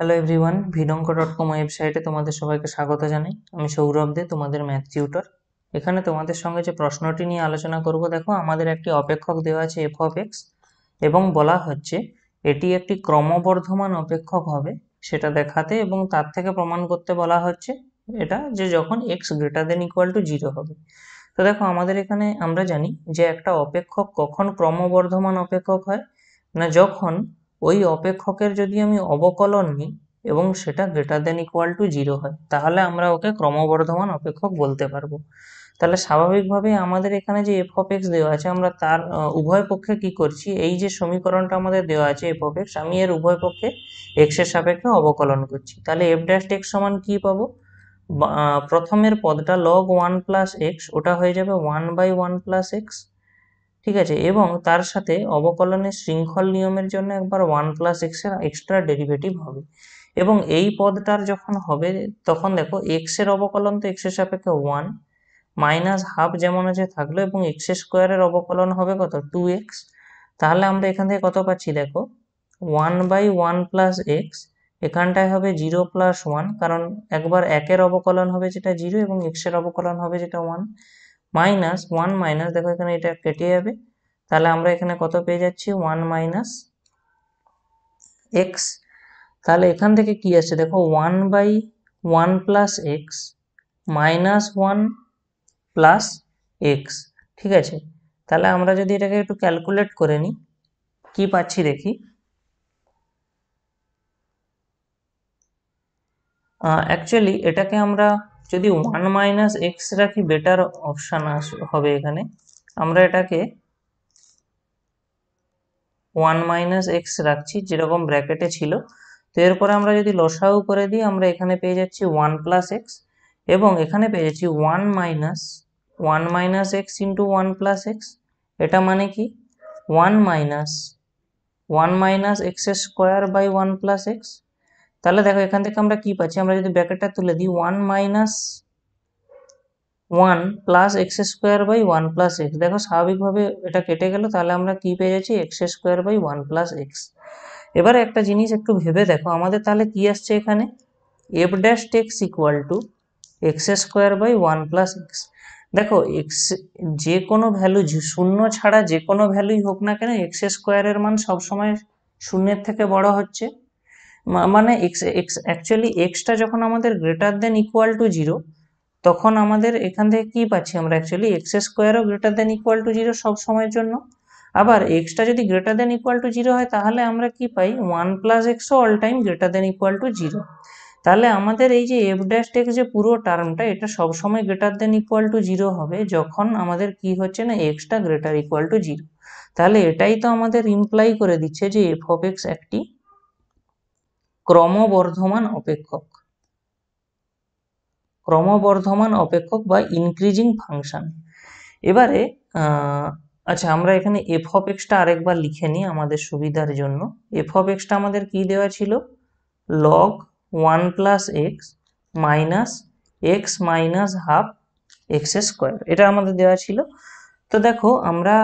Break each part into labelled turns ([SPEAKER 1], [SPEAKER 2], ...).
[SPEAKER 1] hello everyone ভিডঙ্ক dot com ওয়েবসাইটে তোমাদের সবাইকে স্বাগত জানাই আমি সৌরভ দে তোমাদের ম্যাথ টিউটর এখানে তোমাদের সঙ্গে যে প্রশ্নটি নিয়ে আলোচনা করব দেখো আমাদের একটি অপেক্ষক দেওয়া আছে এফ অফ এক্স এবং বলা হচ্ছে এটি একটি ক্রমবর্ধমান অপেক্ষক হবে সেটা দেখাতে এবং তার থেকে প্রমাণ করতে বলা হচ্ছে এটা যে যখন X greater than equal to zero হবে তো দেখো আমাদের এখানে আমরা জানি যে একটা অপেক্ষক কখন ক্রমবর্ধমান অপেক্ষক হয় না যখন ওই অপেক্ষকের যদি আমি অবকলন নিই এবং সেটা greater than equal to zero হয় তাহলে আমরা ওকে ক্রমবর্ধমান অপেক্ষক বলতে পারবো তাহলে স্বাভাবিকভাবেই আমাদের এখানে যে এফ অফ এক্স দেওয়া আছে আমরা তার উভয় পক্ষে কি করছি এই যে সমীকরণটা আমাদের দেওয়া আছে এফ অফ এক্স আমি এর উভয় পক্ষে এক্সের সাপেক্ষে অবকলন করছি তাহলে এফ ড্যাশ এক্স সমান কী পাবো প্রথমের পদটা লগ ওয়ান প্লাস এক্স ওটা হয়ে যাবে one by one plus x ঠিক আছে এবং তার সাথে অবকলনের শৃঙ্খল নিয়মের জন্য একবার ওয়ান প্লাস এক্সের এক্সট্রা ডেরিভেটিভ হবে এবং এই পদটার যখন হবে তখন দেখো এক্সের অবকলন তো এক্সের সাপেক্ষে ওয়ান মাইনাস হাফ যেমন আছে থাকলো এবং এক্স স্কোয়ারের অবকলন হবে কত টু এক্স তাহলে আমরা এখান থেকে কত পাচ্ছি দেখো one by one plus x এখানটায় হবে জিরো প্লাস ওয়ান কারণ একবার একের অবকলন হবে যেটা জিরো এবং এক্সের অবকলন হবে যেটা ওয়ান মাইনাস ওয়ান মাইনাস দেখো এখানে এটা কেটে যাবে তাহলে আমরা এখানে কত পেয়ে যাচ্ছি ওয়ান মাইনাস এক্স তাহলে এখান থেকে কি আসছে দেখো one by one plus x minus one plus x ঠিক আছে তাহলে আমরা যদি এটাকে একটু ক্যালকুলেট করে নিই কি পাচ্ছি দেখি অ্যাকচুয়ালি এটাকে আমরা যদি ওয়ান মাইনাস এক্স রাখি বেটার অপশান আস হবে এখানে আমরা এটাকে ওয়ান মাইনাস এক্স রাখছি যেরকম ব্র্যাকেটে ছিল তো এরপরে আমরা যদি লসাউ করে দিই আমরা এখানে পেয়ে যাচ্ছি ওয়ান প্লাস এক্স এবং এখানে পেয়ে যাচ্ছি one minus one minus x into one plus x এটা মানে কি one minus one minus x square by one plus x তাহলে দেখো এখান থেকে আমরা কি পাচ্ছি আমরা যদি ব্যাকেটটা তুলে দিই one minus one plus x square by one plus x দেখো স্বাভাবিকভাবে এটা কেটে গেল তাহলে আমরা কি পেয়ে যাচ্ছি x square by one plus x এবারে একটা জিনিস একটু ভেবে দেখো আমাদের তাহলে কি আসছে এখানে f dash x equal to x square by one plus x দেখো এক্স যে কোনো ভ্যালু শূন্য ছাড়া যে কোনো ভ্যালুই হোক না কেন এক্স স্কোয়ারের মান সবসময় শূন্যের থেকে বড় হচ্ছে মানে এক্স এক্স অ্যাকচুয়ালি এক্সটা যখন আমাদের greater than equal to zero তখন আমাদের এখান থেকে কী পাচ্ছি আমরা অ্যাকচুয়ালি এক্স স্কোয়ারও greater than equal to zero সব সময়ের জন্য আবার এক্সটা যদি greater than equal to zero হয় তাহলে আমরা কি পাই ওয়ান প্লাস এক্সও all time greater than equal to zero তাহলে আমাদের এই যে এফ ড্যাশ টেক্স যে পুরো টার্মটা এটা সব সময় greater than equal to zero হবে যখন আমাদের কি হচ্ছে না এক্সটা গ্রেটার ইকুয়াল টু জিরো তাহলে এটাই তো আমাদের ইমপ্লাই করে দিচ্ছে যে এফ অফ এক্স একটি ক্রমবর্ধমান অপেক্ষক ক্রমবর্ধমান অপেক্ষক বা ইনক্রিজিং ফাংশন এবারে আচ্ছা আমরা এখানে এফ অফ এক্সটা আরেকবার লিখে নিই আমাদের সুবিধার জন্য এফ অফ এক্সটা আমাদের কি দেওয়া ছিল log one plus x minus x minus half x square এটা আমাদের দেওয়া ছিল তো দেখো আমরা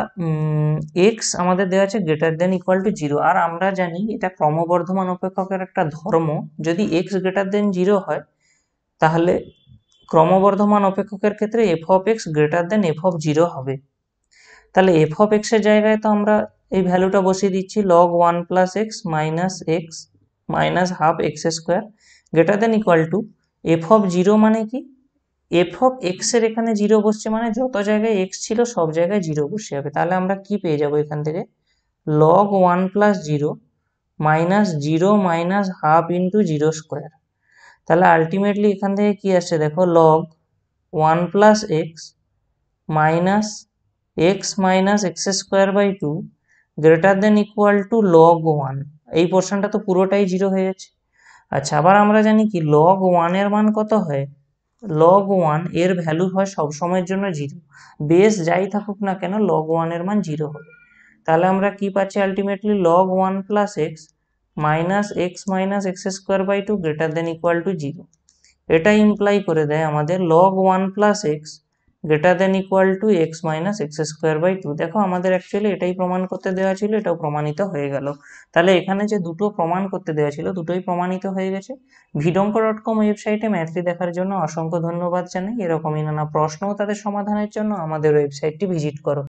[SPEAKER 1] এক্স আমাদের দেওয়া আছে greater than equal to zero আর আমরা জানি এটা ক্রমবর্ধমান অপেক্ষকের একটা ধর্ম যদি এক্স গ্রেটার দেন জিরো হয় তাহলে ক্রমবর্ধমান অপেক্ষকের ক্ষেত্রে f of x greater than f of zero হবে তাহলে এফ অফ এক্সের জায়গায় তো আমরা এই ভ্যালুটা বসিয়ে দিচ্ছি log one plus x minus x minus half x square greater than equal to f of zero মানে কি এফ অফ এক্সের এখানে জিরো বসছে মানে যত জায়গায় এক্স ছিল সব জায়গায় জিরো বসে যাবে তাহলে আমরা কি পেয়ে যাব এখান থেকে log one plus zero minus zero minus half into zero square তাহলে আলটিমেটলি এখান থেকে কি আসছে দেখো log one plus x minus x minus x square by two greater than equal to log one এই পোর্শনটা তো পুরোটাই জিরো হয়ে যাচ্ছে আচ্ছা আবার আমরা জানি কি লগ ওয়ানের মান কত হয় লগ ওয়ান এর ভ্যালু হয় সব সময়ের জন্য জিরো বেস যাই থাকুক না কেন লগ ওয়ানের মান জিরো হবে তাহলে আমরা কি পাচ্ছি ultimately log one plus x minus x minus x square by two greater than equal to zero এটা ইমপ্লাই করে দেয় আমাদের log one plus x greater than equal to x minus x square by two দেখো আমাদের actually এটাই প্রমাণ করতে দেওয়া ছিল এটাও প্রমাণিত হয়ে গেল তাহলে এখানে যে দুটো প্রমাণ করতে দেওয়া ছিল দুটোই প্রমাণিত হয়ে গেছে ভিডঙ্ক ডট কম ওয়েবসাইটে ম্যাথটি দেখার জন্য অসংখ্য ধন্যবাদ জানাই এরকমই নানা প্রশ্ন তাদের সমাধানের জন্য আমাদের ওয়েবসাইটটি ভিজিট করো